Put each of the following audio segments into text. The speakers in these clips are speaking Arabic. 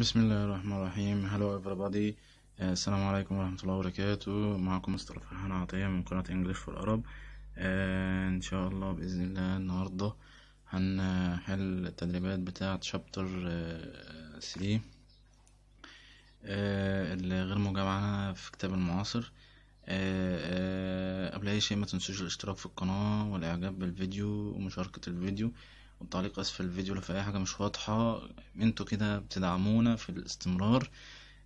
بسم الله الرحمن الرحيم هلو everybody السلام عليكم ورحمة الله وبركاته معكم مستر فرحان عطية من قناة انجليش فور العرب ان شاء الله بإذن الله النهاردة هنحل التدريبات بتاعة شابتر 3 uh, uh, الغير مجامعة في كتاب المعاصر uh, قبل أي شيء ما تنسوش الاشتراك في القناة والإعجاب بالفيديو ومشاركة الفيديو والتعليق اسفل الفيديو لو في اي حاجه مش واضحه انتوا كده بتدعمونا في الاستمرار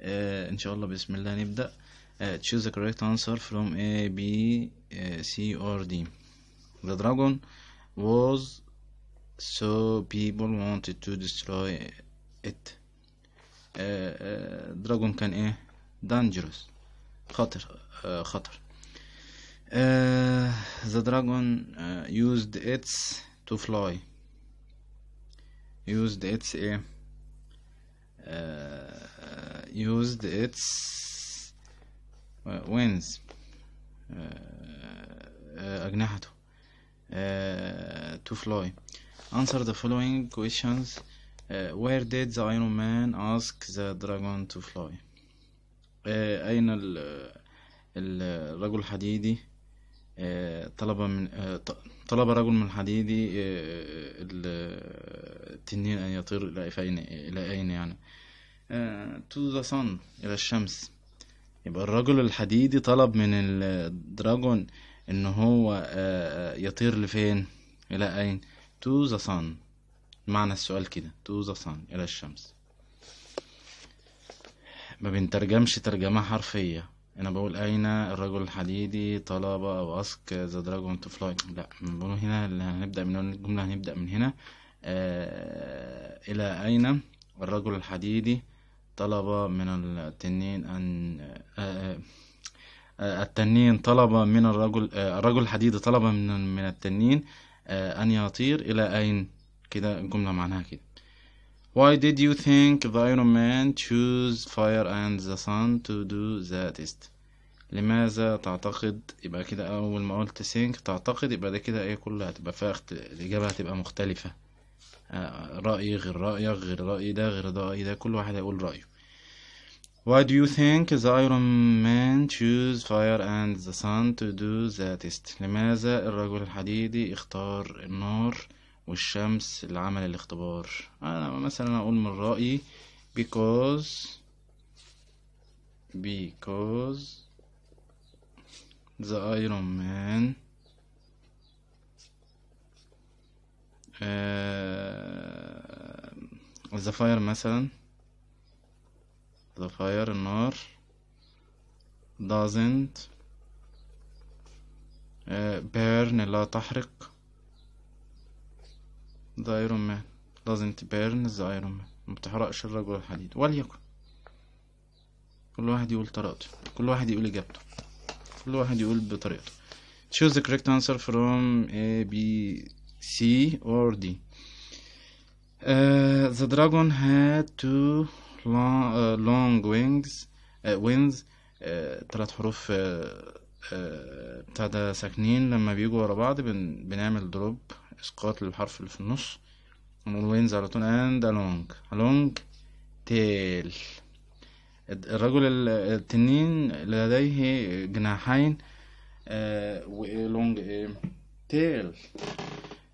آه، ان شاء الله بسم الله نبدا آه، choose the correct answer from A B آه، C or D the dragon was so people wanted to destroy it دراجون كان ايه dangerous خطر خطر the dragon used its to fly used its ايه eh, uh, uh, used its wings uh, uh, uh to fly answer the following questions uh, where did the Iron Man ask the dragon to fly uh, أين الرجل الحديدي طلب من طلب رجل من حديدي آه، التنين أن يطير إلى أين إلى أين يعني آه، تو ذا sun إلى الشمس يبقى الرجل الحديدي طلب من الدراجون إن هو آه، يطير لفين إلى أين تو ذا sun معنى السؤال كده تو ذا sun إلى الشمس ما بنترجمش ترجمة حرفية انا بقول اين الرجل الحديدي طلب او اسك ذا دراجون تو فلاي لا بقول هنا هنبدا من الجمله هنبدا من هنا آه الى اين الرجل الحديدي طلب من التنين ان آه آه التنين طلب من الرجل آه، الرجل الحديدي طلب من من التنين آه، ان يطير الى اين كده الجمله معناها كده Why did you think the Iron Man chose fire and the sun to do the test? لماذا تعتقد يبقى كده أول ما قلت سينك تعتقد يبقى ده كده إيه كلها هتبقى فيها الإجابة هتبقى مختلفة آه، رأيي غير رأيك غير رأيي ده غير رأيي ده كل واحد هيقول رأيه Why do you think the Iron Man choose fire and the sun to do the test? لماذا الرجل الحديدي اختار النار والشمس لعمل الاختبار؟ أنا مثلا أقول من رأيي because because ذا ايرون مان ذا فاير مثلا ذا فاير النار doesn't uh, burn لا تحرق the iron man doesn't burn the iron man متحرقش الرجل الحديد وليكن كل واحد يقول طريقته كل واحد يقول اجابته كل واحد يقول بطريقته choose the correct answer from A, B, C or D uh, the dragon had two long, uh, wings uh, wings ثلاث uh, حروف uh, uh, بتاع ده ساكنين لما بيجوا ورا بعض بن, بنعمل دروب اسقاط للحرف اللي في النص ونقول wings على طول and along long tail الرجل التنين لديه جناحين آه، ولونج تيل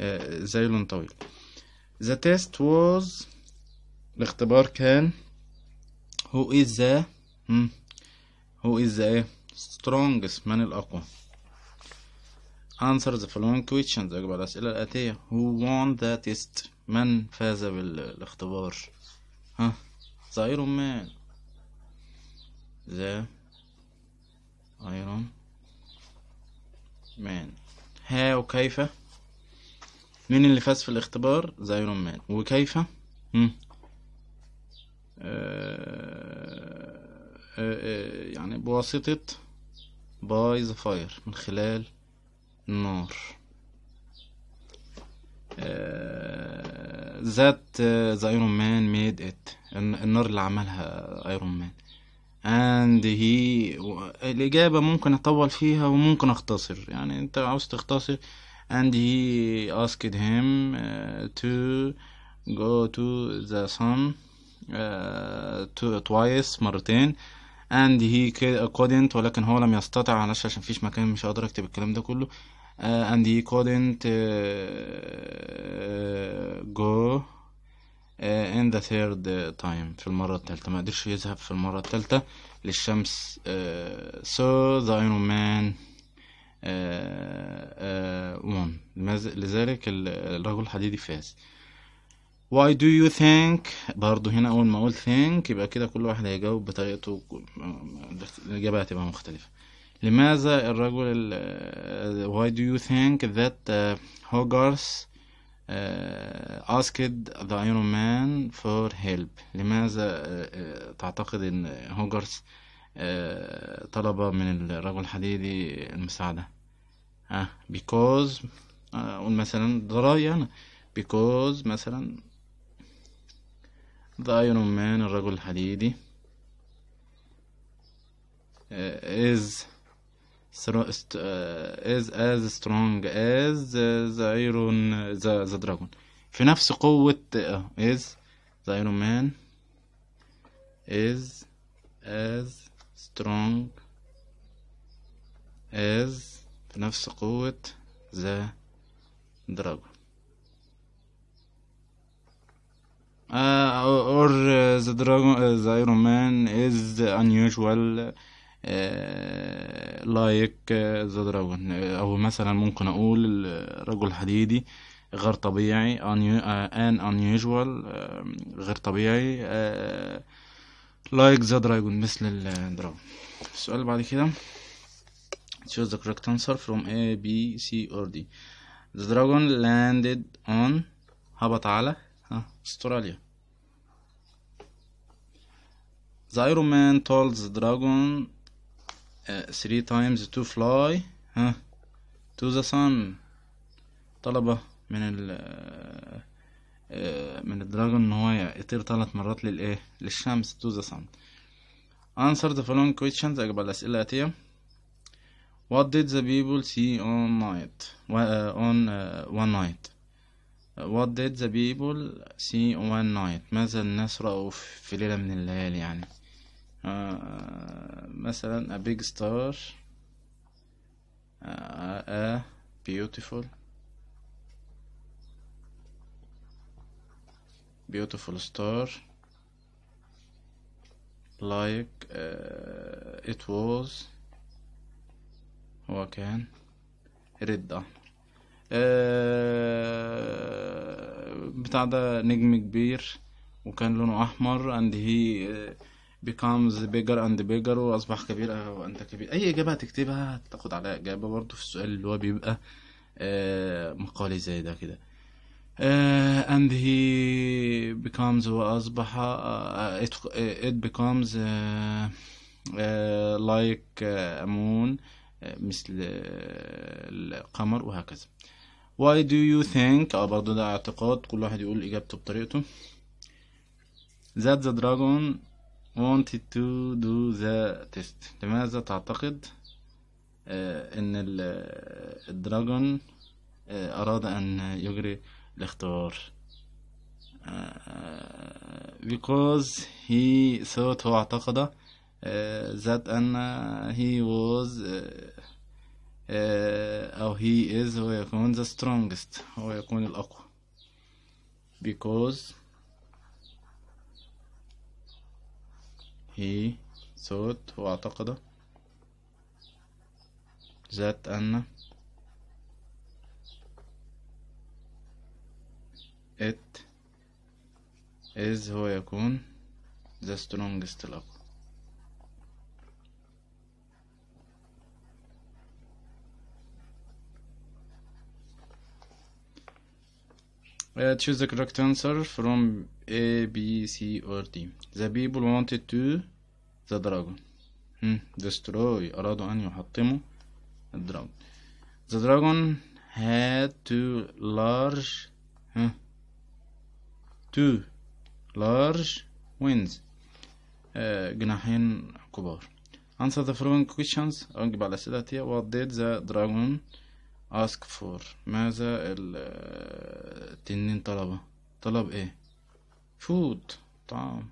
آه، آه، لون طويل The test was الاختبار كان who is the hmm، who is the strongest من الأقوى answer the following questions أجب على الأسئلة الآتية who won the test من فاز بالاختبار ها huh? the Man the iron مان ها وكيف مين اللي فاز في الاختبار ذا ايرون مان وكيف هم. آه, آه،, آه، يعني بواسطة باي ذا فاير من خلال النار آه، ذات ذا ايرون مان ميد ات النار اللي عملها ايرون مان and he الإجابة ممكن أطول فيها وممكن أختصر يعني أنت عاوز تختصر and he asked him uh, to go to the sun uh, to, twice مرتين and he couldn't ولكن هو لم يستطع معلش عشان مفيش مكان مش هقدر اكتب الكلام ده كله uh, and he couldn't uh, go آه، in the third آه، time في المرة الثالثة ما قدرش يذهب في المرة الثالثة للشمس آه، so the Iron Man won لذلك الرجل الحديدي فاز why do you think برضو هنا أول ما أقول think يبقى كده كل واحد هيجاوب بطريقته الإجابة هتبقى مختلفة لماذا الرجل why do you think that Hogarth uh, آه، asked the Iron Man for help لماذا uh, uh, تعتقد ان هوجرس طلب من الرجل الحديدي المساعدة ها because uh, مثلا ده انا because مثلا the Iron Man الرجل الحديدي uh, is از از سترونج از ذا ايرون ذا ذا دراجون في نفس قوة از ذا ايرون مان از از سترونج از في نفس قوة ذا دراجون uh, or uh, the dragon uh, the iron man is unusual uh, لايك آه، ذا دراجون آه، او مثلا ممكن اقول آه، رجل حديدي غير طبيعي ان unusual غير طبيعي لايك ذا دراجون مثل الدراجون السؤال اللي بعد كده choose the correct answer from A B C or D the dragon landed on هبط على استراليا The Iron Man told the dragon uh, three times to fly ها huh, to the sun طلبة من ال uh, من الدراجون ان هو يطير ثلاث مرات للايه للشمس to the sun answer the following questions اجب على الاسئله الاتيه What did the people see on night uh, on uh, one night? What did the people see on one night? ماذا الناس رأوا في ليلة من الليالي يعني؟ مثلا a big star a beautiful beautiful star like uh, it was هو كان رد أحمر uh, بتاع ده نجم كبير وكان لونه أحمر and he uh, becomes bigger and bigger واصبح كبير وانت كبير اي اجابه هتكتبها تاخد عليها اجابه برضو في السؤال اللي هو بيبقى آه، مقالي زي ده كده آه، and he becomes واصبح آه، it, it becomes like a moon مثل القمر وهكذا why do you think اه برضه ده اعتقاد كل واحد يقول اجابته بطريقته that the dragon wanted to do the test لماذا تعتقد آه، ان آه، الدراجون آه، اراد ان يجري الاختبار because he thought هو اعتقد that ان he was او he is هو يكون the strongest هو يكون الاقوى because he thought واعتقد ذات أن it is هو يكون the strongest الأقوى Uh, choose the correct answer from A, B, C, or D. The people wanted to the dragon. Hmm. Destroy. أرادوا أن يحطموا الدراجون. The dragon had two large huh, two large wings. Uh, جناحين كبار. Answer the following questions. أجب على الأسئلة What did the dragon ask for ماذا التنين طلبة طلب ايه food طعام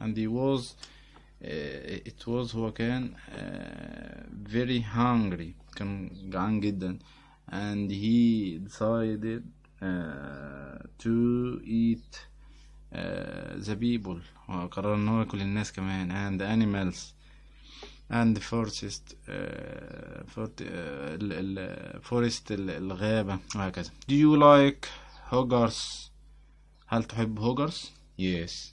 and he was uh, it was هو كان uh, very hungry كان جعان جدا and he decided uh, to eat uh, the people وقرر ان هو ياكل الناس كمان and the animals and forest uh, uh, forest الغابة وهكذا do you like hogarth هل تحب hogarth yes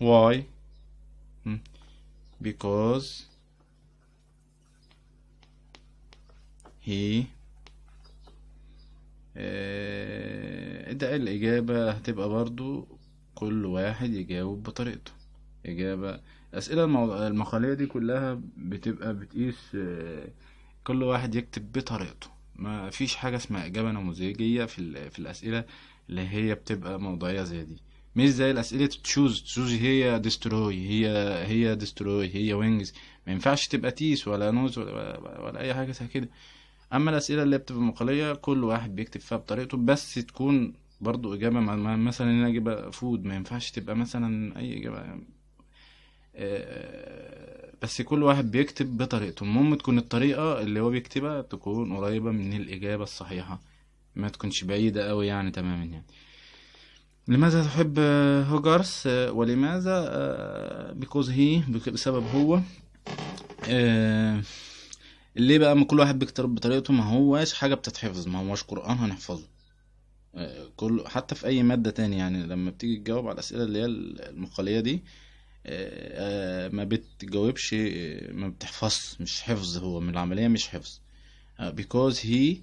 why hmm. because he uh, ده الإجابة هتبقى برضو كل واحد يجاوب بطريقته إجابة الأسئلة المقالية دي كلها بتبقى بتقيس آه، كل واحد يكتب بطريقته ما فيش حاجة اسمها إجابة نموذجية في, في الأسئلة اللي هي بتبقى موضوعية زي دي مش زي الأسئلة تشوز تشوز هي ديستروي هي هي ديستروي هي وينجز ما ينفعش تبقى تيس ولا نوز ولا, ولا أي حاجة زي كده أما الأسئلة اللي بتبقى مقالية كل واحد بيكتب فيها بطريقته بس تكون برضو إجابة مثلا أنا أجيب فود ما ينفعش تبقى مثلا أي إجابة آه، بس كل واحد بيكتب بطريقته المهم تكون الطريقة اللي هو بيكتبها تكون قريبة من الإجابة الصحيحة ما تكونش بعيدة أوي يعني تماما يعني لماذا تحب هوجارس آه، ولماذا بيكوز آه، هي بسبب هو ليه بقى ما كل واحد بيكتب بطريقته ما هوش حاجة بتتحفظ ما هوش قرآن هنحفظه كل حتى في أي مادة تاني يعني لما بتيجي تجاوب على الأسئلة اللي هي المقالية دي ما بتجاوبش ما بتحفظ مش حفظ هو من العملية مش حفظ because he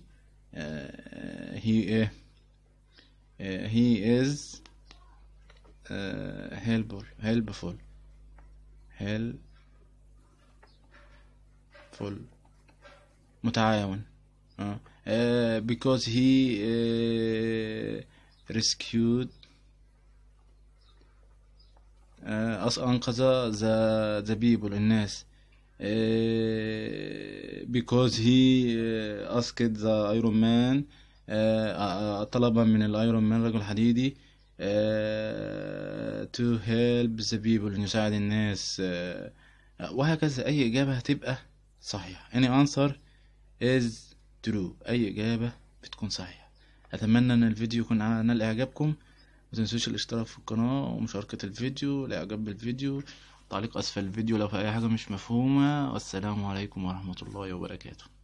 he he is helpful helpful helpful متعاون because he rescued آه، انقذ ذا the people الناس آه، because he آه، asked the Iron Man طلبا من الايرون مان رجل حديدي تو هيلب ذا بيبل يساعد الناس وهكذا اي اجابه هتبقى صحيحه any answer is true اي اجابه بتكون صحيحه اتمنى ان الفيديو يكون نال اعجابكم متنسوش الاشتراك في القناة ومشاركة الفيديو لإعجاب بالفيديو تعليق اسفل الفيديو لو في اي حاجة مش مفهومة والسلام عليكم ورحمة الله وبركاته